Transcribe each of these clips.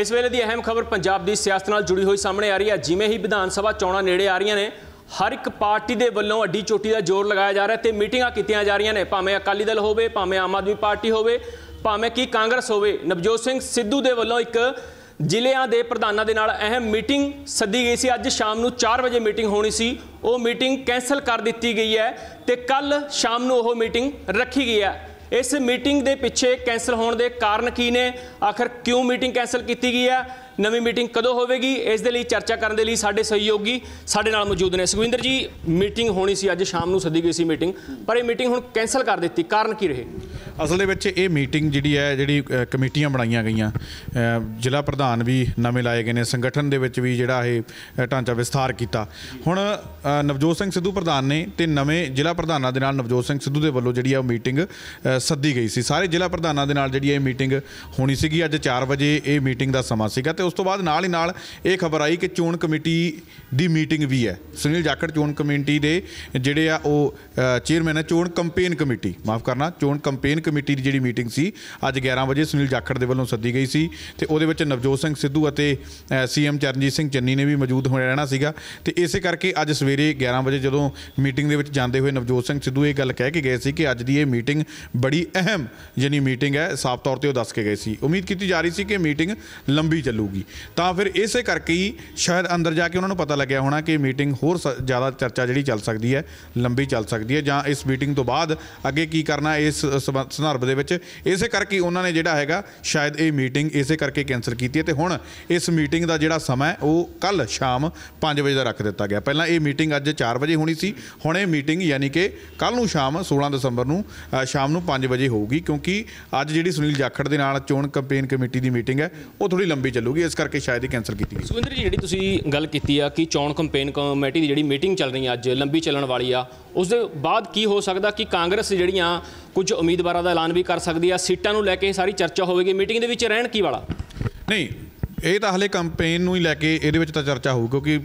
ਇਸ ਵੇਲੇ ਦੀ ਅਹਿਮ ਖਬਰ ਪੰਜਾਬ ਦੀ ਸਿਆਸਤ ਨਾਲ ਜੁੜੀ ਹੋਈ ਸਾਹਮਣੇ ਆ ਰਹੀ ਹੈ ਜਿਵੇਂ ਹੀ ਵਿਧਾਨ ਸਭਾ ਚੋਣਾਂ ਨੇੜੇ ਆ ਰਹੀਆਂ ਨੇ ਹਰ ਇੱਕ ਪਾਰਟੀ ਦੇ ਵੱਲੋਂ ਅੱਡੀ ਚੋਟੀ ਦਾ ਜ਼ੋਰ ਲਗਾਇਆ ਜਾ ਰਿਹਾ ਤੇ ਮੀਟਿੰਗਾਂ ਕੀਤੀਆਂ ਜਾ ਰਹੀਆਂ ਨੇ ਭਾਵੇਂ ਅਕਾਲੀ ਦਲ ਹੋਵੇ ਭਾਵੇਂ ਆਮ ਆਦਮੀ ਪਾਰਟੀ ਹੋਵੇ ਭਾਵੇਂ ਕੀ ਕਾਂਗਰਸ ਹੋਵੇ ਨਵਜੋਤ ਸਿੰਘ ਸਿੱਧੂ ਦੇ ਵੱਲੋਂ ਇੱਕ ਜ਼ਿਲ੍ਹਿਆਂ ਦੇ ਪ੍ਰਧਾਨਾਂ ਦੇ ਨਾਲ ਅਹਿਮ ਮੀਟਿੰਗ ਸੱਦੀ ਗਈ ਸੀ ਅੱਜ ਸ਼ਾਮ ਨੂੰ 4 ਵਜੇ ਮੀਟਿੰਗ ਹੋਣੀ ਸੀ ਉਹ ਮੀਟਿੰਗ ਕੈਨਸਲ ਕਰ ਦਿੱਤੀ ਗਈ ਹੈ ਤੇ ਕੱਲ ਸ਼ਾਮ ਨੂੰ ਉਹ ਮੀਟਿੰਗ ਰੱਖੀ ਗਈ ਹੈ ਇਸ ਮੀਟਿੰਗ ਦੇ ਪਿੱਛੇ ਕੈਨਸਲ ਹੋਣ ਦੇ ਕਾਰਨ ਕੀ ਨੇ ਆਖਰ ਕਿਉਂ ਮੀਟਿੰਗ ਕੈਨਸਲ ਕੀਤੀ ਗਈ ਹੈ ਨਵੀਂ ਮੀਟਿੰਗ ਕਦੋਂ ਹੋਵੇਗੀ ਇਸ ਦੇ ਲਈ ਚਰਚਾ ਕਰਨ ਦੇ ਲਈ ਸਾਡੇ ਸਹਿਯੋਗੀ ਸਾਡੇ ਨਾਲ ਮੌਜੂਦ ਨੇ ਸੁਖਵਿੰਦਰ ਜੀ ਮੀਟਿੰਗ ਹੋਣੀ ਸੀ ਅੱਜ ਸ਼ਾਮ ਨੂੰ ਸੱਦੀ ਗਈ ਸੀ ਮੀਟਿੰਗ ਪਰ ਇਹ ਮੀਟਿੰਗ ਹੁਣ ਕੈਨਸਲ ਕਰ ਦਿੱਤੀ ਕਾਰਨ ਕੀ ਰਹੇ ਅਸਲ ਦੇ ਵਿੱਚ ਇਹ ਮੀਟਿੰਗ ਜਿਹੜੀ ਹੈ ਜਿਹੜੀ ਕਮੇਟੀਆਂ ਬਣਾਈਆਂ ਗਈਆਂ ਜ਼ਿਲ੍ਹਾ ਪ੍ਰਧਾਨ ਵੀ ਨਵੇਂ ਲਾਏ ਗਏ ਨੇ ਸੰਗਠਨ ਦੇ ਵਿੱਚ ਵੀ ਜਿਹੜਾ ਇਹ ਢਾਂਚਾ ਵਿਸਥਾਰ ਕੀਤਾ ਹੁਣ ਨਵਜੋਤ ਸਿੰਘ ਸਿੱਧੂ ਪ੍ਰਧਾਨ ਨੇ ਤੇ ਨਵੇਂ ਜ਼ਿਲ੍ਹਾ ਪ੍ਰਧਾਨਾਂ ਦੇ ਨਾਲ ਨਵਜੋਤ ਸਿੰਘ ਸਿੱਧੂ ਦੇ ਵੱਲੋਂ ਜਿਹੜੀ ਆ ਉਹ ਮੀਟਿੰਗ ਸੱਦੀ ਗਈ ਸੀ ਸਾਰੇ ਜ਼ਿਲ੍ਹਾ ਪ੍ਰਧਾਨਾਂ ਦੇ ਨਾਲ ਜਿਹੜੀ ਇਹ ਮੀਟਿੰਗ ਹੋਣੀ ਸੀਗੀ ਅੱਜ 4 ਵਜੇ ਇਹ ਮੀਟਿੰਗ ਦਾ ਸਮਾਂ ਸੀਗਾ ਤੇ ਉਸ ਤੋਂ ਬਾਅਦ ਨਾਲ ਹੀ ਨਾਲ ਇਹ ਖਬਰ ਆਈ ਕਿ ਚੋਣ ਕਮੇਟੀ ਦੀ ਮੀਟਿੰਗ ਵੀ ਹੈ ਸੁਨੀਲ ਜਾਖੜ ਚੋਣ ਕਮੇਟੀ ਦੇ ਜਿਹੜੇ ਆ ਉਹ ਚੇਅਰਮੈਨ ਹੈ ਚੋਣ ਕੰਪੇਨ ਕਮੇਟੀ ਮਾਫ ਕਰਨਾ ਚੋਣ ਕੰਪੇਨ ਕਮੇਟੀ ਦੀ ਜਿਹੜੀ ਮੀਟਿੰਗ ਸੀ ਅੱਜ 11 ਵਜੇ ਸੁਨੀਲ ਜਾਖੜ ਦੇ ਵੱਲੋਂ ਸੱਦੀ ਗਈ ਸੀ ਤੇ ਉਹਦੇ ਵਿੱਚ ਨਵਜੋਤ ਸਿੰਘ ਸਿੱਧੂ ਅਤੇ ਸੀਐਮ ਚਰਨਜੀਤ ਸਿੰਘ ਚੰਨੀ ਨੇ ਵੀ ਮੌਜੂਦ ਹੋਣਾ ਰਹਿਣਾ ਸੀਗਾ ਤੇ ਇਸੇ ਕਰਕੇ ਅੱਜ ਸਵੇਰੇ 11 ਵਜੇ ਜਦੋਂ ਮੀਟਿੰਗ ਦੇ ਵਿੱਚ ਜਾਂਦੇ ਹੋਏ ਨਵਜੋਤ ਸਿੰਘ ਸਿੱਧੂ ਇਹ ਗੱਲ ਕਹਿ ਕੇ ਗਏ ਸੀ ਕਿ ਅੱਜ ਦੀ ਇਹ ਮੀਟਿੰਗ ਬੜੀ ਅਹਿਮ ਯਾਨੀ ਮੀਟਿੰਗ ਹੈ ਸਾਫ਼ ਤੌਰ ਤੇ ਉਹ ਦੱਸ ਕੇ ਗਏ ਸੀ ਉਮੀਦ ਕੀਤੀ ਜਾ ਰਹੀ ਸੀ ਕਿ ਮੀਟਿੰਗ ਲੰਬੀ ਚੱਲੂ ਹੋਊਗੀ ਤਾਂ ਫਿਰ ਇਸੇ ਕਰਕੇ ਹੀ ਸ਼ਾਇਦ ਅੰਦਰ ਜਾ ਕੇ ਉਹਨਾਂ ਨੂੰ ਪਤਾ ਲੱਗਿਆ ਹੋਣਾ ਕਿ ਮੀਟਿੰਗ ਹੋਰ ਜ਼ਿਆਦਾ ਚਰਚਾ ਜਿਹੜੀ ਚੱਲ ਸਕਦੀ ਹੈ ਲੰਬੀ ਚੱਲ ਸਕਦੀ ਹੈ ਜਾਂ ਇਸ ਮੀਟਿੰਗ ਤੋਂ ਬਾਅਦ ਅੱਗੇ ਕੀ ਕਰਨਾ ਇਸ ਸੰਦਰਭ ਦੇ ਵਿੱਚ ਇਸੇ ਕਰਕੇ ਉਹਨਾਂ ਨੇ ਜਿਹੜਾ ਹੈਗਾ ਸ਼ਾਇਦ ਇਹ ਮੀਟਿੰਗ ਇਸੇ ਕਰਕੇ ਕੈਨਸਲ ਕੀਤੀ ਹੈ ਤੇ ਹੁਣ ਇਸ ਮੀਟਿੰਗ ਦਾ ਜਿਹੜਾ ਸਮਾਂ ਉਹ ਕੱਲ ਸ਼ਾਮ 5 ਵਜੇ ਦਾ ਰੱਖ ਦਿੱਤਾ ਗਿਆ ਪਹਿਲਾਂ ਇਹ ਮੀਟਿੰਗ ਅੱਜ 4 ਵਜੇ ਹੋਣੀ ਸੀ ਹੁਣ ਇਹ ਮੀਟਿੰਗ ਯਾਨੀ ਕਿ ਕੱਲ ਨੂੰ ਸ਼ਾਮ 16 ਦਸੰਬਰ ਨੂੰ ਸ਼ਾਮ ਨੂੰ 5 ਵਜੇ ਹੋਊਗੀ ਕਿਉਂਕਿ ਅੱਜ ਜਿਹੜੀ ਸੁਨੀਲ ਜਾਖੜ ਦੇ ਨਾਲ ਚੋਣ ਕੰਪੇਨ ਕਮੇਟੀ ਦੀ ਮੀਟਿੰਗ ਹੈ ਉਹ ਥੋੜੀ ਲੰਬੀ ਚੱਲੂਗੀ ਵੀ ਇਸ ਕਰਕੇ ਸ਼ਾਇਦ ਹੀ ਕੈਨਸਲ ਕੀਤੀ ਗਈ ਸੁਖਿੰਦਰ ਜੀ ਜਿਹੜੀ ਤੁਸੀਂ ਗੱਲ ਕੀਤੀ ਆ ਕਿ ਚੋਣ ਕੰਪੇਨ ਕਮੇਟੀ ਦੀ ਜਿਹੜੀ ਮੀਟਿੰਗ ਚੱਲ ਰਹੀ ਆ ਅੱਜ ਲੰਬੀ ਚੱਲਣ ਵਾਲੀ ਆ ਉਸ ਦੇ ਬਾਅਦ ਕੀ ਹੋ ਸਕਦਾ ਕਿ ਕਾਂਗਰਸ ਜਿਹੜੀਆਂ ਕੁਝ ਉਮੀਦਵਾਰਾਂ ਦਾ ਐਲਾਨ ਵੀ ਕਰ ਸਕਦੀ ਆ ਸੀਟਾਂ ਨੂੰ ਲੈ ਕੇ ਸਾਰੀ ਚਰਚਾ ਹੋਵੇਗੀ ਮੀਟਿੰਗ ਦੇ ਵਿੱਚ ਰਹਿਣ ਕੀ ਵਾਲਾ ਨਹੀਂ ਇਹ ਤਾਂ ਹਲੇ ਕੰਪੇਨ ਨੂੰ ਹੀ ਲੈ ਕੇ ਇਹਦੇ ਵਿੱਚ ਤਾਂ ਚਰਚਾ ਹੋਊ ਕਿਉਂਕਿ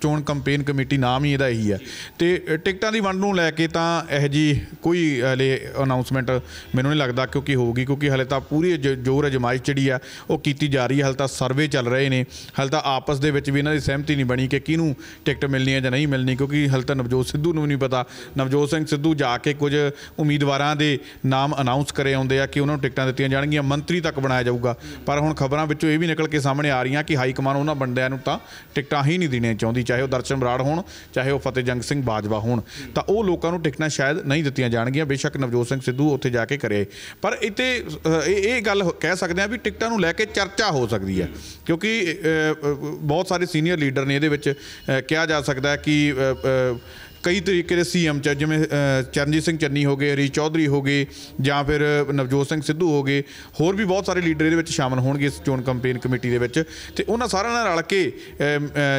ਚੋਣ ਕੰਪੇਨ ਕਮੇਟੀ ਨਾਮ ਹੀ ਇਹਦਾ ਇਹੀ ਹੈ ਤੇ ਟਿਕਟਾਂ ਦੀ ਵੰਡ ਨੂੰ ਲੈ ਕੇ ਤਾਂ ਇਹ ਜੀ ਕੋਈ ਹਲੇ ਅਨਾਉਂਸਮੈਂਟ ਮੈਨੂੰ ਨਹੀਂ ਲੱਗਦਾ ਕਿਉਂਕਿ ਹੋਊਗੀ ਕਿਉਂਕਿ ਹਲੇ ਤਾਂ ਪੂਰੀ ਜੋਰ ਅਜਮਾਇਸ਼ ਜਿਹੜੀ ਆ ਉਹ ਕੀਤੀ ਜਾ ਰਹੀ ਹੈ ਹਲੇ ਤਾਂ ਸਰਵੇ ਚੱਲ ਰਹੇ ਨੇ ਹਲੇ ਤਾਂ ਆਪਸ ਦੇ ਵਿੱਚ ਵੀ ਇਹਨਾਂ ਦੀ ਸਹਿਮਤੀ ਨਹੀਂ ਬਣੀ ਕਿ ਕਿਹਨੂੰ ਟਿਕਟ ਮਿਲਣੀ ਹੈ ਜਾਂ ਨਹੀਂ ਮਿਲਣੀ ਕਿਉਂਕਿ ਹਲੇ ਤਾਂ ਨਵਜੋਤ ਸਿੱਧੂ ਨੂੰ ਨਹੀਂ ਪਤਾ ਨਵਜੋਤ ਸਿੰਘ ਸਿੱਧੂ ਜਾ ਕੇ ਕੁਝ ਉਮੀਦਵਾਰਾਂ ਦੇ ਨਾਮ ਅਨਾਉਂਸ ਕਰੇ ਆਉਂਦੇ ਆ ਕਿ ਉਹਨਾਂ ਨੂੰ ਟਿਕਟਾਂ ਦਿੱਤੀਆਂ ਜਾਣਗੀਆਂ ਮੰਤਰੀ ਤੱਕ ਬਣਾਇਆ ਜਾਊਗਾ ਪਰ ਹੁਣ ਖਬਰਾਂ ਵਿੱਚੋਂ ਇਹ ਵੀ ਨਿਕਲ ਕੇ ਸਾਹਮਣੇ ਆ ਰਹੀਆਂ ਕਿ ਹਾਈ ਕਮਾਨ ਉਹਨਾਂ ਬੰਦਿਆਂ ਨੂੰ ਤਾਂ ਟਿਕਟਾਂ ਹੀ ਨਹੀਂ ਦੇਣੀਆਂ ਚਾਹੁੰਦੀ ਦੀ ਚਾਹੇ ਉਹ ਦਰਸ਼ਨ ਬਰਾੜ ਹੋਣ ਚਾਹੇ ਉਹ ਫਤਿਹ ਜੰਗ ਸਿੰਘ ਬਾਜਵਾ ਹੋਣ ਤਾਂ ਉਹ ਲੋਕਾਂ ਨੂੰ ਟਿਕਟਾਂ ਸ਼ਾਇਦ ਨਹੀਂ ਦਿੱਤੀਆਂ ਜਾਣਗੀਆਂ ਬੇਸ਼ੱਕ ਨਵਜੋਤ ਸਿੰਘ ਸਿੱਧੂ ਉੱਥੇ ਜਾ ਕੇ ਕਰੇ ਪਰ ਇੱਥੇ ਇਹ ਗੱਲ ਕਹਿ ਸਕਦੇ ਆ ਵੀ ਟਿਕਟਾਂ ਨੂੰ ਲੈ ਕੇ ਚਰਚਾ ਹੋ ਸਕਦੀ ਹੈ ਕਿਉਂਕਿ ਬਹੁਤ ਸਾਰੇ ਸੀਨੀਅਰ ਲੀਡਰ ਨੇ ਇਹਦੇ ਵਿੱਚ ਕਿਹਾ ਜਾ ਸਕਦਾ ਹੈ ਕਿ ਕਈ ਤਰੀਕੇ ਦੇ ਸੀਐਮ ਚ ਜਿਵੇਂ ਚਰਨਜੀਤ ਸਿੰਘ ਚੰਨੀ ਹੋ ਗਏ ਹਰੀ ਚੌਧਰੀ ਹੋ ਗਏ ਜਾਂ ਫਿਰ ਨਵਜੋਤ ਸਿੰਘ ਸਿੱਧੂ ਹੋ ਗਏ ਹੋਰ ਵੀ ਬਹੁਤ ਸਾਰੇ ਲੀਡਰ ਇਹਦੇ ਵਿੱਚ ਸ਼ਾਮਲ ਹੋਣਗੇ ਇਸ ਚੋਣ ਕੰਪੇਨ ਕਮੇਟੀ ਦੇ ਵਿੱਚ ਤੇ ਉਹਨਾਂ ਸਾਰਿਆਂ ਨਾਲ ਰਲ ਕੇ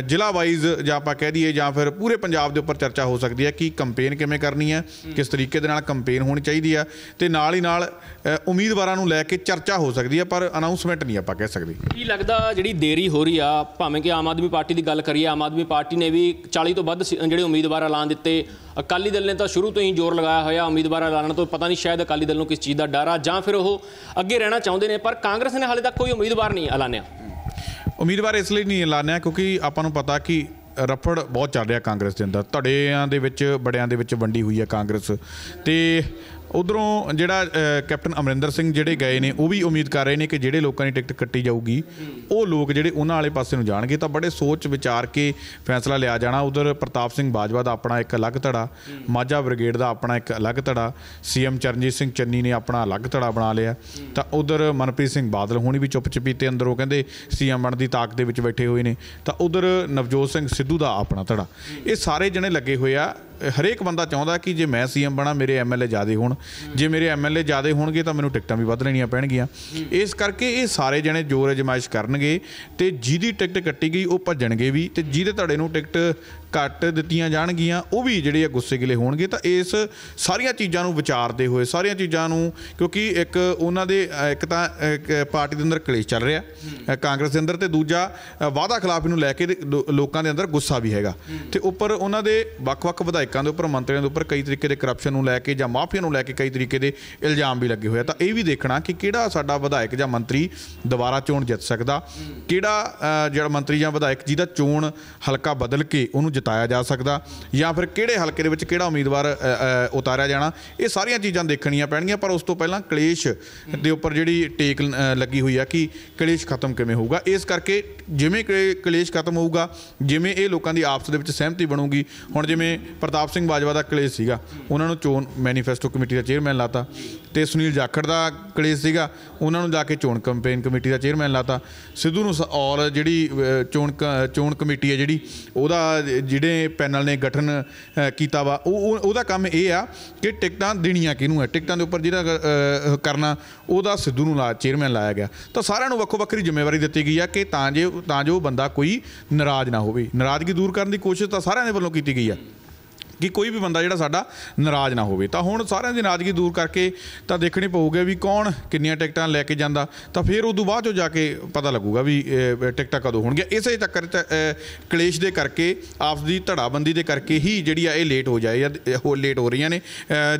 ਜ਼ਿਲ੍ਹਾ ਵਾਈਜ਼ ਜਾਂ ਆਪਾਂ ਕਹਿ ਦਈਏ ਜਾਂ ਫਿਰ ਪੂਰੇ ਪੰਜਾਬ ਦੇ ਉੱਪਰ ਚਰਚਾ ਹੋ ਸਕਦੀ ਹੈ ਕਿ ਕੰਪੇਨ ਕਿਵੇਂ ਕਰਨੀ ਹੈ ਕਿਸ ਤਰੀਕੇ ਦੇ ਨਾਲ ਕੰਪੇਨ ਹੋਣੀ ਚਾਹੀਦੀ ਆ ਤੇ ਨਾਲ ਹੀ ਨਾਲ ਉਮੀਦਵਾਰਾਂ ਨੂੰ ਲੈ ਕੇ ਚਰਚਾ ਹੋ ਸਕਦੀ ਹੈ ਪਰ ਅਨਾਉਂਸਮੈਂਟ ਨਹੀਂ ਆਪਾਂ ਕਹਿ ਸਕਦੇ ਕੀ ਲੱਗਦਾ ਜਿਹੜੀ ਦੇਰੀ ਹੋ ਰਹੀ ਆ ਭਾਵੇਂ ਕਿ ਆਮ ਆਦਮੀ ਪਾਰਟੀ ਦੀ ਗੱਲ ਕਰੀਏ ਆਮ ਆਦਮੀ ਪਾਰਟੀ ਨੇ ਵੀ 40 ਤੋਂ ਵੱਧ ਜਿਹੜੇ ਉਮੀਦਵਾਰ ਐਲਾਨ ਦਿੱਤੇ ਅਕਾਲੀ ਦਲ ਨੇ ਤਾਂ ਸ਼ੁਰੂ ਤੋਂ ਹੀ ਜ਼ੋਰ ਲਗਾਇਆ ਹੋਇਆ ਉਮੀਦਵਾਰਾਂ ਐਲਾਨਣ ਤੋਂ ਪਤਾ ਨਹੀਂ ਸ਼ਾਇਦ ਅਕਾਲੀ ਦਲ ਨੂੰ ਕਿਸ ਚੀਜ਼ ਦਾ ਡਰ ਆ ਜਾਂ ਫਿਰ ਉਹ ਅੱਗੇ ਰਹਿਣਾ ਚਾਹੁੰਦੇ ਨੇ ਪਰ ਕਾਂਗਰਸ ਨੇ ਹਾਲੇ ਤੱਕ ਕੋਈ ਉਮੀਦਵਾਰ ਨਹੀਂ ਐਲਾਨਿਆ ਉਮੀਦਵਾਰ ਇਸ ਲਈ ਨਹੀਂ ਐਲਾਨਿਆ ਕਿਉਂਕਿ ਆਪਾਂ ਨੂੰ ਪਤਾ ਕਿ ਰਫੜ ਬਹੁਤ ਚੱਲ ਰਿਹਾ ਕਾਂਗਰਸ ਦੇ ਅੰਦਰ ਧੜਿਆਂ ਦੇ ਵਿੱਚ ਬੜਿਆਂ ਦੇ ਵਿੱਚ ਵੰਡੀ ਹੋਈ ਹੈ ਕਾਂਗਰਸ ਤੇ ਉਧਰੋਂ ਜਿਹੜਾ ਕੈਪਟਨ ਅਮਰਿੰਦਰ ਸਿੰਘ ਜਿਹੜੇ ਗਏ ਨੇ ਉਹ ਵੀ ਉਮੀਦ ਕਰ ਰਹੇ ਨੇ ਕਿ ਜਿਹੜੇ ਲੋਕਾਂ ਦੀ ਟਿਕਟ ਕੱਟੀ ਜਾਊਗੀ ਉਹ ਲੋਕ ਜਿਹੜੇ ਉਹਨਾਂ ਵਾਲੇ ਪਾਸੇ ਨੂੰ ਜਾਣਗੇ ਤਾਂ ਬੜੇ ਸੋਚ ਵਿਚਾਰ ਕੇ ਫੈਸਲਾ ਲਿਆ ਜਾਣਾ ਉਧਰ ਪ੍ਰਤਾਪ ਸਿੰਘ ਬਾਜਵਾ ਦਾ ਆਪਣਾ ਇੱਕ ਅਲੱਗ ਧੜਾ ਮਾਝਾ ਬ੍ਰਿਗੇਡ ਦਾ ਆਪਣਾ ਇੱਕ ਅਲੱਗ ਧੜਾ ਸੀਐਮ ਚਰਨਜੀਤ ਸਿੰਘ ਚੰਨੀ ਨੇ ਆਪਣਾ ਅਲੱਗ ਧੜਾ ਬਣਾ ਲਿਆ ਤਾਂ ਉਧਰ ਮਨਪ੍ਰੀਤ ਸਿੰਘ ਬਾਦਲ ਹੁਣੀ ਵੀ ਚੁੱਪ ਅੰਦਰ ਉਹ ਕਹਿੰਦੇ ਸੀਐਮ ਬਣ ਦੀ ਤਾਕ ਦੇ ਵਿੱਚ ਬੈਠੇ ਹੋਏ ਨੇ ਤਾਂ ਉਧਰ ਨਵਜੋਤ ਸਿੰਘ ਸਿੱਧੂ ਦਾ ਆਪਣਾ ਧੜਾ ਇਹ ਸਾਰੇ ਜਣੇ ਲੱਗੇ ਹੋਏ ਆ ਹਰੇਕ ਬੰਦਾ ਚਾਹੁੰਦਾ ਕਿ ਜੇ ਮੈਂ ਸੀਐਮ ਬਣਾ ਮੇਰੇ ਐਮਐਲਏ ਜ਼ਿਆਦੇ ਹੋਣ ਜੇ ਮੇਰੇ ਐਮਐਲਏ ਜ਼ਿਆਦੇ ਹੋਣਗੇ ਤਾਂ ਮੈਨੂੰ ਟਿਕਟਾਂ ਵੀ ਵੱਧ ਲੈਣੀਆਂ ਪੈਣਗੀਆਂ ਇਸ ਕਰਕੇ ਇਹ ਸਾਰੇ ਜਣੇ ਜੋਰ ਅਜਮਾਇਸ਼ ਕਰਨਗੇ ਤੇ ਜਿਹਦੀ ਟਿਕਟ ਕੱਟੀ ਗਈ ਉਹ ਭੱਜਣਗੇ ਵੀ ਤੇ ਜਿਹਦੇ ਧੜੇ ਨੂੰ ਟਿਕਟ ਕੱਟ ਦਿੱਤੀਆਂ ਜਾਣਗੀਆਂ ਉਹ ਵੀ ਜਿਹੜੇ ਆ ਗੁੱਸੇ ਗਿਲੇ ਹੋਣਗੇ ਤਾਂ ਇਸ ਸਾਰੀਆਂ ਚੀਜ਼ਾਂ ਨੂੰ ਵਿਚਾਰਦੇ ਹੋਏ ਸਾਰੀਆਂ ਚੀਜ਼ਾਂ ਨੂੰ ਕਿਉਂਕਿ ਇੱਕ ਉਹਨਾਂ ਦੇ ਇੱਕ ਤਾਂ ਪਾਰਟੀ ਦੇ ਅੰਦਰ ਕਲੇਸ਼ ਚੱਲ ਰਿਹਾ ਕਾਂਗਰਸ ਦੇ ਅੰਦਰ ਤੇ ਦੂਜਾ ਵਾਅਦਾ ਖਿਲਾਫ ਨੂੰ ਲੈ ਕੇ ਲੋਕਾਂ ਦੇ ਅੰਦਰ ਗੁੱਸਾ ਵੀ ਹੈਗਾ ਤੇ ਉੱਪਰ ਉਹਨਾਂ ਦੇ ਵੱਖ-ਵੱਖ ਵਿਧਾਇਕਾਂ ਦੇ ਉੱਪਰ ਮੰਤਰੀਆਂ ਦੇ ਉੱਪਰ ਕਈ ਤਰੀਕੇ ਦੇ ਕਰਪਸ਼ਨ ਨੂੰ ਲੈ ਕੇ ਜਾਂ ਮਾਫੀਆ ਨੂੰ ਲੈ ਕੇ ਕਈ ਤਰੀਕੇ ਦੇ ਇਲਜ਼ਾਮ ਵੀ ਲੱਗੇ ਹੋਏ ਆ ਤਾਂ ਇਹ ਵੀ ਦੇਖਣਾ ਕਿ ਕਿਹੜਾ ਸਾਡਾ ਵਿਧਾਇਕ ਜਾਂ ਮੰਤਰੀ ਦੁਬਾਰਾ ਚੋਣ ਜਿੱਤ ਸਕਦਾ ਕਿਹੜਾ ਜਿਹੜਾ ਮੰਤਰੀ ਜਾਂ ਵਿਧਾਇਕ ਜਿਹਦਾ ਚੋਣ ਹਲਕਾ ਬਦਲ ਕੇ ਉਹਨੂੰ ਜਿਤਾਇਆ ਜਾ ਸਕਦਾ ਜਾਂ ਫਿਰ ਕਿਹੜੇ ਹਲਕੇ ਦੇ ਵਿੱਚ ਕਿਹੜਾ ਉਮੀਦਵਾਰ ਉਤਾਰਿਆ ਜਾਣਾ ਇਹ ਸਾਰੀਆਂ ਚੀਜ਼ਾਂ ਦੇਖਣੀਆਂ ਪੈਣਗੀਆਂ ਪਰ ਉਸ ਤੋਂ ਪਹਿਲਾਂ ਕਲੇਸ਼ ਦੇ ਉੱਪਰ ਜਿਹੜੀ ਟੇਕ ਲੱਗੀ ਹੋਈ ਆ ਕਿ ਕਲੇਸ਼ ਖਤਮ ਕਿਵੇਂ ਹੋਊਗਾ ਇਸ ਕਰਕੇ ਜਿਵੇਂ ਕਲੇਸ਼ ਖਤਮ ਹੋਊਗਾ ਜਿਵੇਂ ਇਹ ਲੋਕਾਂ ਦੀ ਆਪਸ ਦੇ ਵਿੱਚ ਸਹਿਮਤੀ ਬਣੂਗੀ ਹੁਣ ਜਿਵੇਂ ਪ੍ਰਤਾਪ ਸਿੰਘ ਬਾਜਵਾ ਦਾ ਕਲੇਸ਼ ਸੀਗਾ ਉਹਨਾਂ ਨੂੰ ਚੋਣ ਮੈਨੀਫੈਸਟੋ ਕਮੇਟੀ ਦਾ ਚੇਅਰਮੈਨ ਲਾਤਾ ਤੇ ਸੁਨੀਲ ਜਾਖੜ ਦਾ ਕਲੇਸ਼ ਸੀਗਾ ਉਹਨਾਂ ਨੂੰ ਜਾ ਕੇ ਚੋਣ ਕੰਪੇਨ ਕਮੇਟੀ ਦਾ ਚੇਅਰਮੈਨ ਲਾਤਾ ਸਿੱਧੂ ਨੂੰ ਔਰ ਜਿਹੜੀ ਚੋਣ ਚੋਣ ਕਮੇਟੀ ਹੈ ਜਿਹੜੀ ਉਹਦਾ ਜਿਹੜੇ ਪੈਨਲ ਨੇ ਗਠਨ ਕੀਤਾ ਵਾ ਉਹ ਉਹਦਾ ਕੰਮ ਇਹ ਆ ਕਿ ਟਿਕਟਾਂ ਦੇਣੀਆਂ ਕਿਹਨੂੰ ਹੈ ਟਿਕਟਾਂ ਦੇ ਉੱਪਰ ਜਿਹੜਾ ਕਰਨਾ ਉਹਦਾ ਸਿੱਧੂ ਨੂੰ ਲਾ ਚੇਅਰਮੈਨ ਲਾਇਆ ਗਿਆ ਤਾਂ ਸਾਰਿਆਂ ਨੂੰ ਵੱਖੋ ਵੱਖਰੀ ਜ਼ਿੰਮੇਵਾਰੀ ਦਿੱਤੀ ਗਈ ਆ ਕਿ ਤਾਂ ਜੇ ਤਾਂ ਜੋ ਬੰਦਾ ਕੋਈ ਨਾਰਾਜ਼ ਨਾ ਹੋਵੇ ਨਾਰਾਜ਼ਗੀ ਦੂਰ ਕਰਨ ਦੀ ਕੋਸ਼ਿਸ਼ ਤਾਂ ਸਾਰਿਆਂ ਦੇ ਵੱਲੋਂ ਕੀਤੀ ਗਈ ਆ ਕਿ ਕੋਈ ਵੀ ਬੰਦਾ ਜਿਹੜਾ ਸਾਡਾ ਨਾਰਾਜ਼ ਨਾ ਹੋਵੇ ਤਾਂ ਹੁਣ ਸਾਰਿਆਂ ਦੀ ਨਾਰਾਜ਼ਗੀ ਦੂਰ ਕਰਕੇ ਤਾਂ ਦੇਖਣੀ ਪਊਗਾ ਵੀ ਕੌਣ ਕਿੰਨੀਆਂ ਟਿਕਟਾਂ ਲੈ ਕੇ ਜਾਂਦਾ ਤਾਂ ਫਿਰ ਉਦੋਂ ਬਾਅਦ ਚੋਂ ਜਾ ਕੇ ਪਤਾ ਲੱਗੂਗਾ ਵੀ ਟਿਕਟਾਂ ਕਦੋਂ ਹੋਣਗੀਆਂ ਇਸੇ ਚੱਕਰ ਕਲੇਸ਼ ਦੇ ਕਰਕੇ ਆਪਸ ਦੀ ਧੜਾਬੰਦੀ ਦੇ ਕਰਕੇ ਹੀ ਜਿਹੜੀ ਆ ਇਹ ਲੇਟ ਹੋ ਜਾਏ ਜਾਂ ਹੋ ਲੇਟ ਹੋ ਰਹੀਆਂ ਨੇ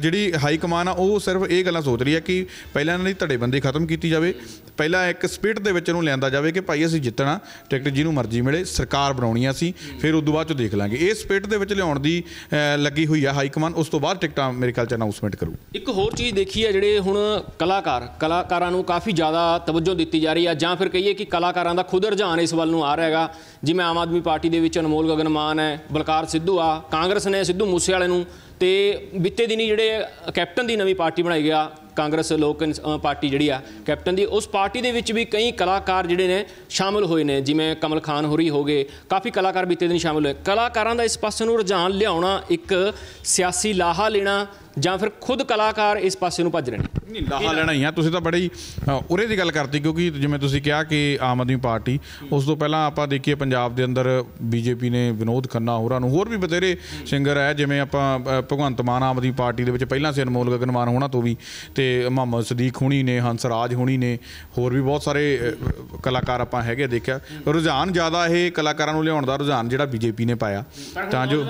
ਜਿਹੜੀ ਹਾਈ ਕਮਾਨ ਆ ਉਹ ਸਿਰਫ ਇਹ ਗੱਲਾਂ ਸੋਚ ਰਹੀ ਹੈ ਕਿ ਪਹਿਲਾਂ ਇਹਨਾਂ ਦੀ ਧੜੇਬੰਦੀ ਖਤਮ ਕੀਤੀ ਜਾਵੇ ਪਹਿਲਾਂ ਇੱਕ ਸਪਿਰਟ ਦੇ ਵਿੱਚ ਨੂੰ ਲਿਆਂਦਾ ਜਾਵੇ ਕਿ ਭਾਈ ਅਸੀਂ ਜਿੱਤਣਾ ਟਿਕਟ ਜਿਹਨੂੰ ਮਰਜ਼ੀ ਮਿਲੇ ਸਰਕਾਰ ਬਣਾਉਣੀ ਆ ਸੀ ਫਿਰ ਉਦੋਂ ਬਾਅਦ ਚੋਂ ਦੇਖ ਲਾਂਗੇ ਇਹ ਸਪਿਰਟ ਦੇ ਵਿੱਚ ਲਿਆਉਣ ਦੀ ਲੱਗੀ ਹੋਈ ਆ ਹਾਈ ਕਮਾਂਡ ਉਸ ਤੋਂ ਬਾਅਦ ਟਿਕਟਾਂ ਮੇਰੇ ਖਿਆਲ ਚ ਅਨਾਉਂਸਮੈਂਟ ਕਰੂ ਇੱਕ ਹੋਰ ਚੀਜ਼ ਦੇਖੀ ਹੈ ਜਿਹੜੇ ਹੁਣ ਕਲਾਕਾਰ ਕਲਾਕਾਰਾਂ ਨੂੰ ਕਾਫੀ ਜ਼ਿਆਦਾ ਤਵੱਜੋ ਦਿੱਤੀ ਜਾ ਰਹੀ ਆ ਜਾਂ ਫਿਰ ਕਹੀਏ ਕਿ ਕਲਾਕਾਰਾਂ ਦਾ ਖੁਦ ਰੁਝਾਨ ਇਸ ਵੱਲ ਨੂੰ ਆ ਰਿਹਾ ਹੈਗਾ ਜਿਵੇਂ ਆਮ ਆਦਮੀ ਪਾਰਟੀ ਦੇ ਵਿੱਚ ਅਨਮੋਲ ਗਗਨਮਾਨ ਹੈ ਬਲਕਾਰ ਸਿੱਧੂ ਆ ਕਾਂਗਰਸ ਨੇ ਸਿੱਧੂ ਮੂਸੇ ਵਾਲੇ ਨੂੰ ਤੇ ਬਿੱਤੇ ਦਿਨੀ ਜਿਹੜੇ ਕੈਪਟਨ ਦੀ ਨਵੀਂ ਪਾਰਟੀ ਬਣਾਈ ਗਿਆ ਕਾਂਗਰਸ ਲੋਕ ਪਾਰਟੀ ਜਿਹੜੀ ਆ ਕੈਪਟਨ ਦੀ ਉਸ ਪਾਰਟੀ ਦੇ ਵਿੱਚ ਵੀ ਕਈ ਕਲਾਕਾਰ ਜਿਹੜੇ ਨੇ ਸ਼ਾਮਲ ਹੋਏ ਨੇ ਜਿਵੇਂ ਕਮਲ ਖਾਨ ਹੋਰੀ ਹੋਗੇ ਕਾਫੀ ਕਲਾਕਾਰ ਬੀਤੇ ਦਿਨ ਸ਼ਾਮਲ ਹੋਏ ਕਲਾਕਾਰਾਂ ਦਾ ਇਸ ਪਾਸੇ ਨੂੰ ਰੁਝਾਨ ਲਿਆਉਣਾ ਇੱਕ ਸਿਆਸੀ ਲਾਹਾ ਲੈਣਾ ਜਾਂ ਫਿਰ ਖੁਦ ਕਲਾਕਾਰ ਇਸ ਪਾਸੇ ਨੂੰ ਭੱਜ ਰਹੇ ਨੇ ਨਹੀਂ ਲਾਹਾ ਲੈਣਾ ਹੀ ਆ ਤੁਸੀਂ ਤਾਂ ਬੜੀ ਉਰੇ ਦੀ ਗੱਲ ਕਰਤੀ ਕਿਉਂਕਿ ਜਿਵੇਂ ਤੁਸੀਂ ਕਿਹਾ ਕਿ ਆਮ ਆਦਮੀ ਪਾਰਟੀ ਉਸ ਤੋਂ ਪਹਿਲਾਂ ਆਪਾਂ ਦੇਖੀਏ ਪੰਜਾਬ ਦੇ ਅੰਦਰ ਬੀਜੇਪੀ ਨੇ ਵਿਨੋਦ ਖੰਨਾ ਹੋਰਾਂ ਨੂੰ ਹੋਰ ਵੀ ਬਤੇਰੇ ਸਿੰਗਰ ਹੈ ਜਿਵੇਂ ਆਪਾਂ ਭਗਵੰਤ ਮਾਨ ਆਮ ਆਦਮੀ ਪਾਰਟੀ ਦੇ ਵਿੱਚ ਪਹਿਲਾਂ ਸੀ ਅਨਮੋਲ ਗਗਨਮਾਨ ਹੋਣਾ ਤੋਂ ਵੀ ਤੇ ਮੁਹੰਮਦ ਸਦੀਕ ਹੁਣੀ ਨੇ ਹੰਸ ਰਾਜ ਹੁਣੀ ਨੇ ਹੋਰ ਵੀ ਬਹੁਤ ਸਾਰੇ ਕਲਾਕਾਰ ਆਪਾਂ ਹੈਗੇ ਦੇਖਿਆ ਰੁਝਾਨ ਜ਼ਿਆਦਾ ਇਹ ਕਲਾਕਾਰਾਂ ਨੂੰ ਲਿਆਉਣ ਦਾ ਰੁਝਾਨ ਜਿਹੜਾ ਬੀਜੇਪੀ ਨੇ ਪਾਇਆ ਤਾਂ ਜੋ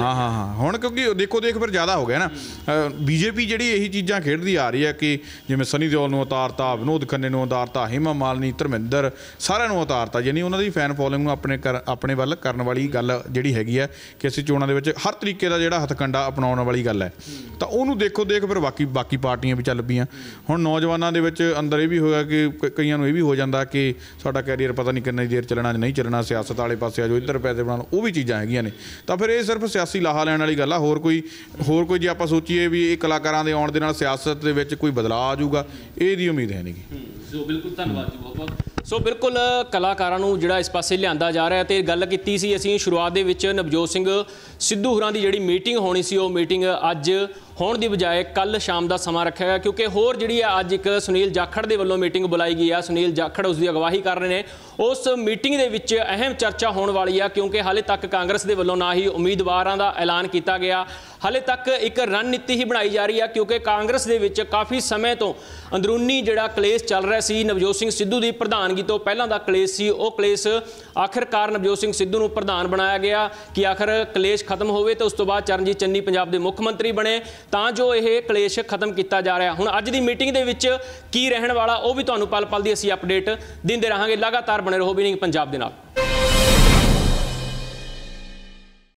ਹਾਂ ਹਾਂ ਹਾਂ ਹੁਣ ਕਿਉਂਕਿ ਦੇਖੋ ਦੇਖ ਫਿਰ ਜ਼ਿਆਦਾ ਹੋ ਗਿਆ ਹੈਨਾ ਬੀਜੇਪੀ ਜਿਹੜੀ ਇਹੀ ਚੀਜ਼ਾਂ ਖੇਡਦੀ ਆ ਰਹੀ ਹੈ ਕਿ ਜਿਵੇਂ ਸਨੀ ਦਿਓਲ ਨੂੰ ਉਤਾਰਤਾ ਵਿਨੋਦ ਖੰਨੇ ਨੂੰ ਉਤਾਰਤਾ ਹਿਮਾ ਮਾਲਨੀ ਧਰਮਿੰਦਰ ਸਾਰਿਆਂ ਨੂੰ ਉਤਾਰਤਾ ਯਾਨੀ ਉਹਨਾਂ ਦੀ ਫੈਨ ਫੋਲੋਇੰਗ ਨੂੰ ਆਪਣੇ ਆਪਣੇ ਵੱਲ ਕਰਨ ਵਾਲੀ ਗੱਲ ਜਿਹੜੀ ਹੈਗੀ ਹੈ ਕਿ ਅਸੀਂ ਚੋਣਾਂ ਦੇ ਵਿੱਚ ਹਰ ਤਰੀਕੇ ਦਾ ਜਿਹੜਾ ਹਥਕੰਡਾ ਅਪਣਾਉਣ ਵਾਲੀ ਗੱਲ ਹੈ ਤਾਂ ਉਹਨੂੰ ਦੇਖੋ ਦੇਖ ਫਿਰ ਬਾਕੀ ਬਾਕੀ ਪਾਰਟੀਆਂ ਵੀ ਚੱਲ ਪਈਆਂ ਹੁਣ ਨੌਜਵਾਨਾਂ ਦੇ ਵਿੱਚ ਅੰਦਰ ਇਹ ਵੀ ਹੋਇਆ ਕਿ ਕਈਆਂ ਨੂੰ ਇਹ ਵੀ ਹੋ ਜਾਂਦਾ ਕਿ ਸਾਡਾ ਕੈਰੀਅਰ ਪਤਾ ਨਹੀਂ ਕਿੰਨੀ ਦੇਰ ਚੱਲਣਾ ਜਾਂ ਨਹੀਂ ਚੱਲਣਾ ਸਿਆਸਤ ਵਾਲੇ ਪਾਸੇ ਆ ਜੋ ਇੱਧਰ ਪੈਸੇ ਬਣਾਉਣ ਉਹ ਵੀ ਚੀਜ਼ਾਂ ਹੈਗੀਆਂ ਨੇ ਤਾਂ ਫਿਰ ਇਹ ਸਿਰਫ ਸਿਆਸੀ ਲਾਹਾ ਲੈਣ ਵਾਲੀ ਗੱਲ ਆ ਹੋਰ ਕੋਈ ਹੋਰ ਕੋਈ ਜੇ ਆਪਾਂ ਸੋਚੀਏ ਵੀ ਇਹ ਕਲਾਕਾਰਾਂ ਦੇ ਆਉਣ ਦੇ ਨਾਲ ਸਿਆਸਤ ਦੇ ਵਿੱਚ ਕੋਈ ਬਦਲਾਅ ਆ ਜਾਊਗਾ ਇਹ ਦੀ ਉਮੀਦ ਹੈ ਨਹੀਂਗੀ ਸੋ ਬਿਲਕੁਲ ਧੰਨਵਾਦ ਜੀ ਬਹੁਤ ਬਹੁਤ ਸੋ ਬਿਲਕੁਲ ਕਲਾਕਾਰਾਂ ਨੂੰ ਜਿਹੜਾ ਇਸ ਪਾਸੇ ਲਿਆਂਦਾ ਜਾ ਰਿਹਾ ਤੇ ਗੱਲ ਕੀਤੀ ਸੀ ਅਸੀਂ ਸ਼ੁਰੂਆਤ ਦੇ ਵਿੱਚ ਨਵਜੋਤ ਸਿੰਘ ਸਿੱਧੂ ਹਰਾਂ ਦੀ ਜਿਹੜੀ ਮੀਟਿੰਗ ਹੋਣੀ ਸੀ ਉਹ ਮੀਟਿੰਗ ਅੱਜ ਹੋਣ ਦੀ ਬਜਾਏ ਕੱਲ ਸ਼ਾਮ ਦਾ ਸਮਾਂ ਰੱਖਿਆ ਗਿਆ ਕਿਉਂਕਿ ਹੋਰ ਜਿਹੜੀ ਆ ਅੱਜ ਇੱਕ ਸੁਨੀਲ ਜਾਖੜ ਦੇ ਵੱਲੋਂ ਮੀਟਿੰਗ ਬੁਲਾਈ ਗਈ ਆ ਸੁਨੀਲ ਜਾਖੜ ਉਸ ਦੀ ਅਗਵਾਈ ਕਰ ਰਹੇ ਨੇ ਉਸ ਮੀਟਿੰਗ ਦੇ ਵਿੱਚ ਅਹਿਮ ਚਰਚਾ ਹੋਣ ਵਾਲੀ ਆ ਕਿਉਂਕਿ ਹਾਲੇ ਤੱਕ ਕਾਂਗਰਸ ਦੇ ਵੱਲੋਂ ਨਾ ਹੀ ਉਮੀਦਵਾਰਾਂ ਦਾ ਐਲਾਨ ਕੀਤਾ ਗਿਆ ਹਾਲੇ ਤੱਕ ਇੱਕ ਰਣਨੀਤੀ ਹੀ ਬਣਾਈ ਜਾ ਰਹੀ ਆ ਕਿਉਂਕਿ ਕਾਂਗਰਸ ਦੇ ਵਿੱਚ ਕਾਫੀ ਸਮੇਂ ਤੋਂ ਅੰਦਰੂਨੀ ਜਿਹੜਾ ਕਲੇਸ਼ ਚੱਲ ਰਿਹਾ ਸੀ ਨਵਜੋਤ ਸਿੰਘ ਸਿੱਧੂ ਦੀ ਪ੍ਰਧਾਨਗੀ ਤੋਂ ਪਹਿਲਾਂ ਦਾ ਕਲੇਸ਼ ਸੀ ਉਹ ਕਲੇਸ਼ ਆਖਰਕਾਰ ਨਵਜੋਤ ਸਿੰਘ ਸਿੱਧੂ ਨੂੰ ਪ੍ਰਧਾਨ ਬਣਾਇਆ ਗਿਆ ਕਿ ਆਖਰ ਕਲੇਸ਼ ਖਤਮ ਹੋਵੇ ਤੇ ਉਸ ਤੋਂ ਬਾਅਦ ਚਰਨਜੀਤ ਚੰਨੀ ਪੰਜਾਬ ਦੇ ਮੁੱਖ ਮੰਤਰੀ ਬਣੇ ਤਾਂ ਜੋ ਇਹ ਕਲੇਸ਼ ਖਤਮ ਕੀਤਾ ਜਾ ਰਿਹਾ ਹੁਣ ਅੱਜ ਦੀ ਮੀਟਿੰਗ ਦੇ ਵਿੱਚ ਕੀ ਰਹਿਣ ਵਾਲਾ ਉਹ ਵੀ ਤੁਹਾਨੂੰ ਪਲ ਪਲ ਦੀ ਅਸੀਂ ਅਪਡੇਟ ਦਿੰਦੇ ਰਹਾਂਗੇ ਲਗਾਤਾਰ ਬਣੇ ਰਹੋ ਵੀ ਨਹੀਂ ਪੰਜਾਬ ਦੇ ਨਾਲ